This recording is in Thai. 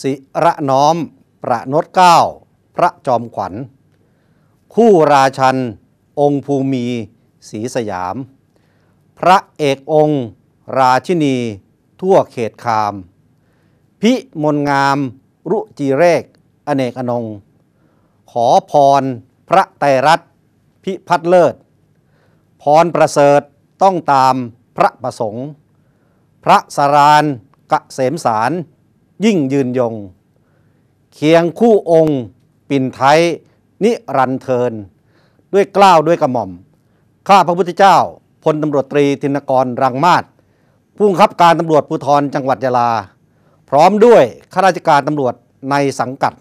สิระน้อม ประนตเก้า พระจอมขวัญ คู่ราชัน องค์ภูมีศรีสยาม พระเอกองค์ ราชินี ทั่วเขตคาม พิมนงาม รุจีเรก อเนกอนง ขอพร พระไตรรัตพิพัฒเลิศ พรประเสริฐ ต้องตามพระประสงค์ พระสารานกะเสมสารยิ่งยืนยงเคียงคู่องค์ ปิ่นไทยนิรันเทิน ด้วยกล้าวด้วยกระหม่อม ข้าพระพุทธเจ้าพลตำรวจตรีธินกรรังมาศผู้บังคับการตำรวจภูธรจังหวัดยาลา พร้อมด้วยข้าราชการตำรวจในสังกัด